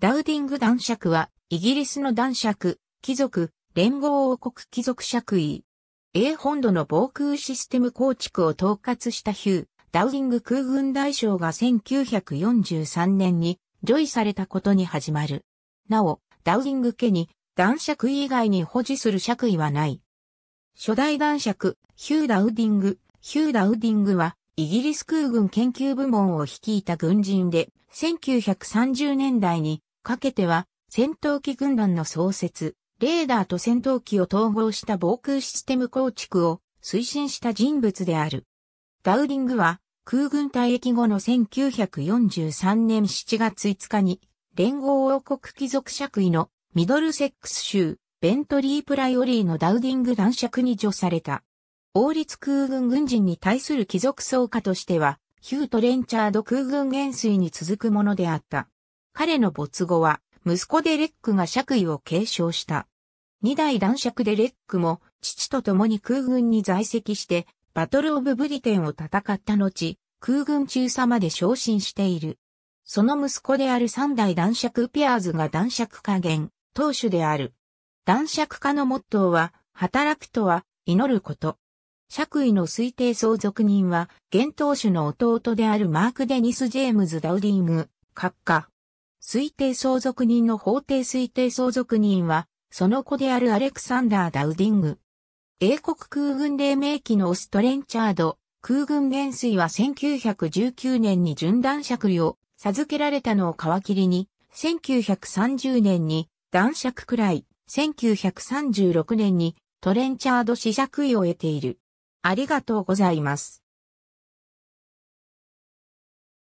ダウディング男爵は、イギリスの男爵、貴族、連合王国貴族爵位。英本土の防空システム構築を統括したヒュー、ダウディング空軍大将が1943年に、除位されたことに始まる。なお、ダウディング家に、男爵位以外に保持する爵位はない。初代男爵、ヒュー・ダウディング、ヒュー・ダウディングは、イギリス空軍研究部門を率いた軍人で、1930年代にかけては、戦闘機軍団の創設、レーダーと戦闘機を統合した防空システム構築を推進した人物である。ダウディングは空軍退役後の1943年7月5日に連合王国貴族爵位のミドルセックス州ベントリープライオリーのダウディング男爵に除された。王立空軍軍人に対する貴族総下としてはヒュート・レンチャード空軍元帥に続くものであった。彼の没後は、息子デレックが爵位を継承した。二代男爵デレックも、父と共に空軍に在籍して、バトル・オブ・ブリテンを戦った後、空軍中佐まで昇進している。その息子である三代男爵ピアーズが男爵加減、当主である。男爵家のモットーは、働くとは、祈ること。爵位の推定相続人は、現当主の弟であるマーク・デニス・ジェームズ・ダウディング、閣下。推定相続人の法定推定相続人は、その子であるアレクサンダー・ダウディング。英国空軍黎明期のオストレンチャード、空軍元帥は1919年に準断爵を授けられたのを皮切りに、1930年に断爵くらい、1936年にトレンチャード試爵位を得ている。ありがとうございます。